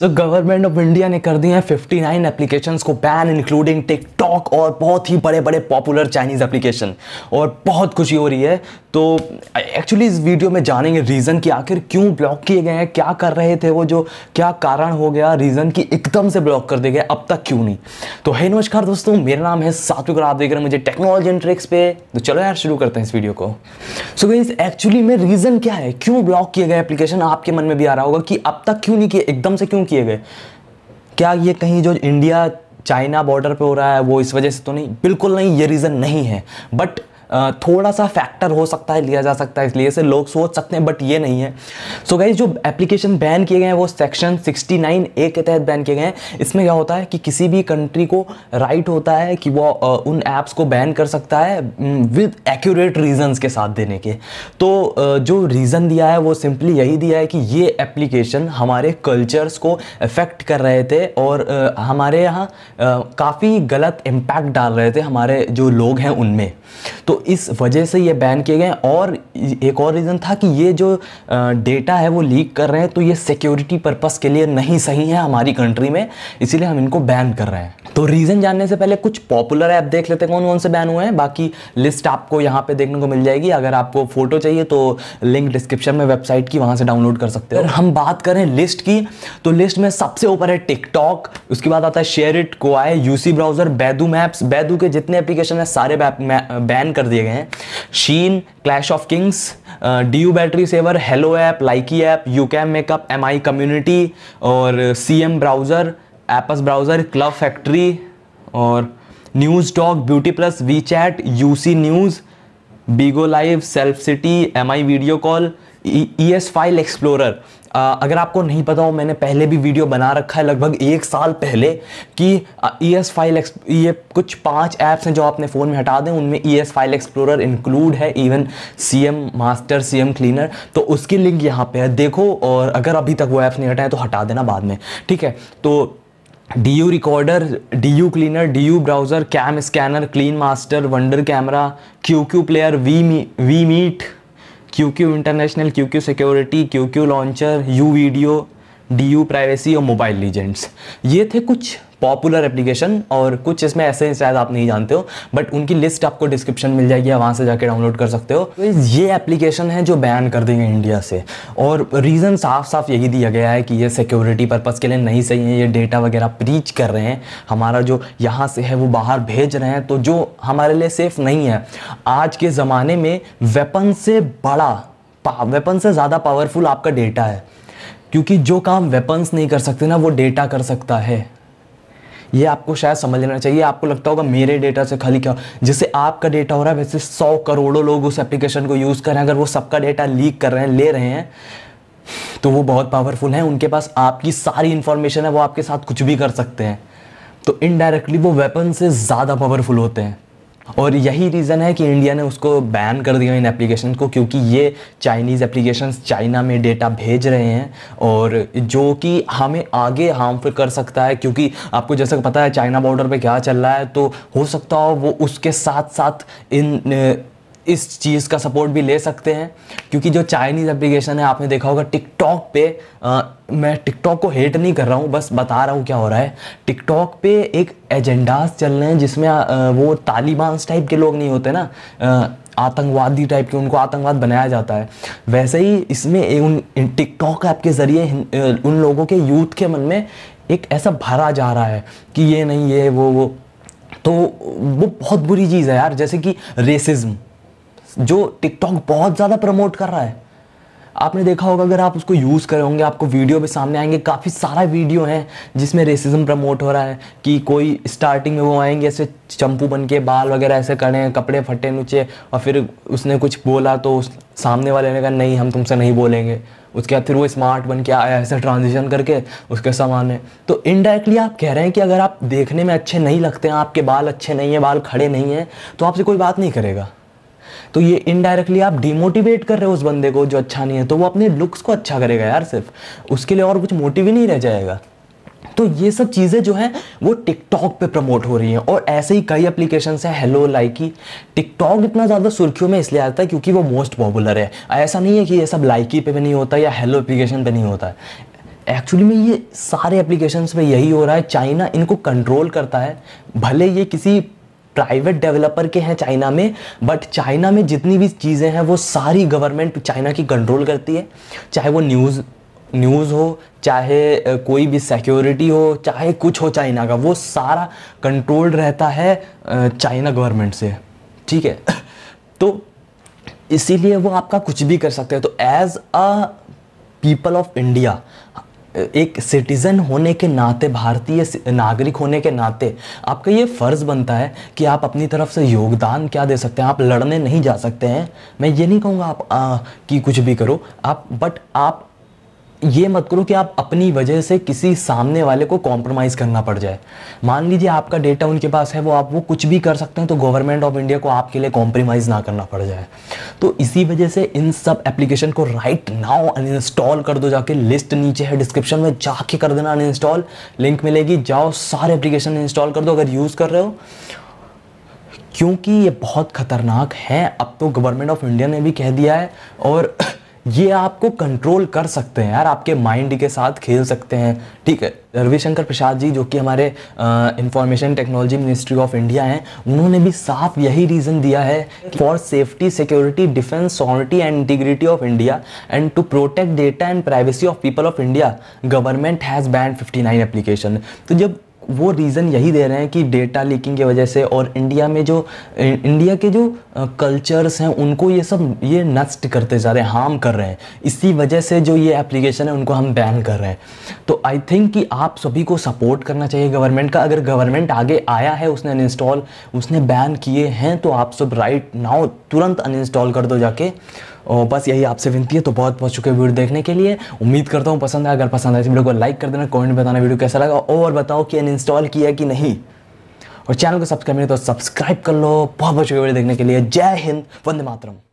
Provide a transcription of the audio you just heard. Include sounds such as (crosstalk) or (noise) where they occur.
तो government of India ने कर दिए हैं 59 एप्लीकेशन को बैन इंक्लूडिंग टिकटॉक और बहुत ही बड़े बड़े पॉपुलर चाइनीज़ एप्लीकेशन और बहुत खुशी हो रही है तो एक्चुअली इस वीडियो में जानेंगे रीज़न कि आखिर क्यों ब्लॉक किए गए हैं क्या कर रहे थे वो जो क्या कारण हो गया रीज़न कि एकदम से ब्लॉक कर दिए गए अब तक क्यों नहीं तो है नमस्कार दोस्तों मेरा नाम है सात्विक और आप देख रहे हैं मुझे टेक्नोलॉजी एंड ट्रिक्स पे तो चलो यार शुरू करते हैं इस वीडियो को सो so गई एक्चुअली में रीज़न क्या है क्यों ब्लॉक किए गए एप्लीकेशन आपके मन में भी आ रहा होगा कि अब तक क्यों नहीं किए एकदम से क्यों किए गए क्या ये कहीं जो इंडिया चाइना बॉर्डर पे हो रहा है वो इस वजह से तो नहीं बिल्कुल नहीं ये रीज़न नहीं है बट थोड़ा सा फैक्टर हो सकता है लिया जा सकता है इसलिए से लोग सोच सकते हैं बट ये नहीं है सो so गाइज जो एप्लीकेशन बैन किए गए हैं वो सेक्शन 69 ए के तहत बैन किए गए हैं इसमें क्या होता है कि किसी भी कंट्री को राइट होता है कि वो उन ऐप्स को बैन कर सकता है विद एक्यूरेट रीज़न्स के साथ देने के तो जो रीज़न दिया है वो सिंपली यही दिया है कि ये एप्लीकेशन हमारे कल्चर्स को इफ़ेक्ट कर रहे थे और हमारे यहाँ काफ़ी गलत इम्पैक्ट डाल रहे थे हमारे जो लोग हैं उनमें तो इस वजह से ये बैन किए गए और एक और रीज़न था कि ये जो डेटा है वो लीक कर रहे हैं तो ये सिक्योरिटी पर्पस के लिए नहीं सही है हमारी कंट्री में इसीलिए हम इनको बैन कर रहे हैं तो रीज़न जानने से पहले कुछ पॉपुलर ऐप देख लेते हैं कौन कौन से बैन हुए हैं बाकी लिस्ट आपको यहाँ पे देखने को मिल जाएगी अगर आपको फ़ोटो चाहिए तो लिंक डिस्क्रिप्शन में वेबसाइट की वहाँ से डाउनलोड कर सकते हो हम बात करें लिस्ट की तो लिस्ट में सबसे ऊपर है टिकटॉक उसके बाद आता है share it Kwai UC browser Baidu maps Baidu के जितने एप्लीकेशन है सारे बैन कर कर दिए गए हैं Shein clash of kings D U battery saver hello app Likee app YouCam makeup M I community और C M browser APUS browser club factory और news talk beauty plus WeChat U C news Bigo live self city M I video call E S file explorer अगर आपको नहीं पता हो मैंने पहले भी वीडियो बना रखा है लगभग एक साल पहले कि ई एस फाइल ये कुछ पांच ऐप्स हैं जो आपने फ़ोन में हटा दें उनमें E S file explorer include है even C M master C M cleaner तो उसकी लिंक यहाँ पे है देखो और अगर अभी तक वो ऐप्स नहीं हटाएं तो हटा देना बाद में ठीक है तो D U recorder D U cleaner D U browser cam scanner clean master wonder camera Q Q player V me we meet Q Q international Q Q security Q Q launcher U video D U privacy और mobile legends ये थे कुछ popular application और कुछ इसमें ऐसे शायद आप नहीं जानते हो बट उनकी लिस्ट आपको डिस्क्रिप्शन मिल जाएगी वहाँ से जाके डाउनलोड कर सकते हो तो ये एप्लीकेशन है जो बैन कर देंगे इंडिया से और रीज़न साफ साफ यही दिया गया है कि ये सिक्योरिटी पर्पज़ के लिए नहीं सही है ये डेटा वगैरह प्रीच कर रहे हैं हमारा जो यहाँ से है वो बाहर भेज रहे हैं तो जो हमारे लिए सेफ़ नहीं है आज के ज़माने में वेपन से बड़ा वेपन से ज़्यादा पावरफुल आपका डेटा है क्योंकि जो काम वेपन्स नहीं कर सकते ना वो डेटा कर सकता है ये आपको शायद समझ लेना चाहिए आपको लगता होगा मेरे डेटा से खाली क्या जैसे आपका डेटा हो रहा है वैसे सौ करोड़ों लोग उस एप्लीकेशन को यूज़ कर रहे हैं अगर वो सबका डेटा लीक कर रहे हैं ले रहे हैं तो वो बहुत पावरफुल हैं उनके पास आपकी सारी इन्फॉर्मेशन है वो आपके साथ कुछ भी कर सकते हैं तो इनडायरेक्टली वो वेपन से ज़्यादा पावरफुल होते हैं और यही रीज़न है कि इंडिया ने उसको बैन कर दिया इन एप्लीकेशन को क्योंकि ये चाइनीज़ एप्लीकेशन चाइना में डेटा भेज रहे हैं और जो कि हमें आगे हार्मफुल कर सकता है क्योंकि आपको जैसा पता है चाइना बॉर्डर पर क्या चल रहा है तो हो सकता हो वो उसके साथ साथ इन इस चीज़ का सपोर्ट भी ले सकते हैं क्योंकि जो चाइनीज़ एप्लीकेशन है आपने देखा होगा टिकटॉक पे आ, मैं टिकटॉक को हेट नहीं कर रहा हूँ बस बता रहा हूँ क्या हो रहा है टिकटॉक पे एक एजेंडाज चल रहे हैं जिसमें आ, वो तालिबान टाइप के लोग नहीं होते ना आ, आतंकवादी टाइप के उनको आतंकवाद बनाया जाता है वैसे ही इसमें उन टिकटॉक ऐप के ज़रिए उन लोगों के यूथ के मन में एक ऐसा भरा जा रहा है कि ये नहीं ये वो वो तो वो बहुत बुरी चीज़ है यार जैसे कि रेसिज्म जो टिकटॉक बहुत ज़्यादा प्रमोट कर रहा है आपने देखा होगा अगर आप उसको यूज़ करें होंगे आपको वीडियो में सामने आएंगे काफ़ी सारा वीडियो है जिसमें रेसिज्म प्रमोट हो रहा है कि कोई स्टार्टिंग में वो आएंगे ऐसे चंपू बन के बाल वगैरह ऐसे करें कपड़े फटे नीचे और फिर उसने कुछ बोला तो उस सामने वाले ने कहा नहीं हम तुमसे नहीं बोलेंगे उसके बाद फिर वो स्मार्ट बन के आया ऐसे ट्रांजिशन करके उसके सामने तो इनडायरेक्टली आप कह रहे हैं कि अगर आप देखने में अच्छे नहीं लगते हैं आपके बाल अच्छे नहीं हैं बाल खड़े नहीं हैं तो आपसे कोई बात नहीं करेगा तो ये इनडायरेक्टली आप डिमोटिवेट कर रहे हो उस बंदे को जो अच्छा नहीं है तो वो अपने लुक्स को अच्छा करेगा यार सिर्फ उसके लिए और कुछ मोटिव ही नहीं रह जाएगा तो ये सब चीज़ें जो है वो टिकटॉक पे प्रमोट हो रही हैं और ऐसे ही कई एप्लीकेशन है हेलो लाइकी टिकटॉक इतना ज़्यादा सुर्खियों में इसलिए आता है क्योंकि वो मोस्ट पॉपुलर है ऐसा नहीं है कि ये सब लाइकी पे भी नहीं होता या हेलो एप्लीकेशन पे नहीं होता एक्चुअली में ये सारे एप्लीकेशन में यही हो रहा है चाइना इनको कंट्रोल करता है भले ये किसी प्राइवेट डेवलपर के हैं चाइना में बट चाइना में जितनी भी चीज़ें हैं वो सारी गवर्नमेंट चाइना की कंट्रोल करती है चाहे वो न्यूज़ न्यूज़ हो चाहे कोई भी सिक्योरिटी हो चाहे कुछ हो चाइना का वो सारा कंट्रोल्ड रहता है चाइना गवर्नमेंट से ठीक है (coughs) तो इसीलिए वो आपका कुछ भी कर सकते हैं तो as a people of India एक सिटीज़न होने के नाते भारतीय नागरिक होने के नाते आपका ये फ़र्ज़ बनता है कि आप अपनी तरफ से योगदान क्या दे सकते हैं आप लड़ने नहीं जा सकते हैं मैं ये नहीं कहूँगा आप आ, कि कुछ भी करो आप बट आप ये मत करो कि आप अपनी वजह से किसी सामने वाले को कॉम्प्रोमाइज़ करना पड़ जाए मान लीजिए आपका डेटा उनके पास है वो आप वो कुछ भी कर सकते हैं तो गवर्नमेंट ऑफ इंडिया को आपके लिए कॉम्प्रोमाइज़ ना करना पड़ जाए तो इसी वजह से इन सब एप्लीकेशन को राइट नाउ अनइंस्टॉल कर दो जाके लिस्ट नीचे है डिस्क्रिप्शन में जाके कर देना अनइंस्टॉल लिंक मिलेगी जाओ सारे एप्लीकेशन इंस्टॉल कर दो अगर यूज़ कर रहे हो क्योंकि ये बहुत ख़तरनाक है अब तो गवर्नमेंट ऑफ इंडिया ने भी कह दिया है और ये आपको कंट्रोल कर सकते हैं यार आपके माइंड के साथ खेल सकते हैं ठीक है रविशंकर प्रसाद जी जो कि हमारे information technology ministry of India हैं उन्होंने भी साफ यही रीज़न दिया है for safety security defence sovereignty and integrity of India and to protect data and privacy of people of India government has banned 59 application तो जब वो रीज़न यही दे रहे हैं कि डेटा लीकिंग की वजह से और इंडिया में जो इंडिया के जो कल्चर्स हैं उनको ये सब ये नष्ट करते जा रहे हैं हार्म कर रहे हैं इसी वजह से जो ये एप्लीकेशन है उनको हम बैन कर रहे हैं तो आई थिंक कि आप सभी को सपोर्ट करना चाहिए गवर्नमेंट का अगर गवर्नमेंट आगे आया है उसने अनइंस्टॉल उसने बैन किए हैं तो आप सब राइट नाउ तुरंत अनइंस्टॉल कर दो जाके और बस यही आपसे विनती है तो बहुत बहुत शुक्रिया वीडियो देखने के लिए उम्मीद करता हूँ पसंद है अगर पसंद आए तो वीडियो को लाइक कर देना कमेंट बताना वीडियो कैसा लगा और बताओ कि अनइंस्टॉल किया कि नहीं और चैनल को सब्सक्राइब नहीं तो सब्सक्राइब कर लो बहुत बहुत शुक्रिया वीडियो देखने के लिए जय हिंद वंदे मातरम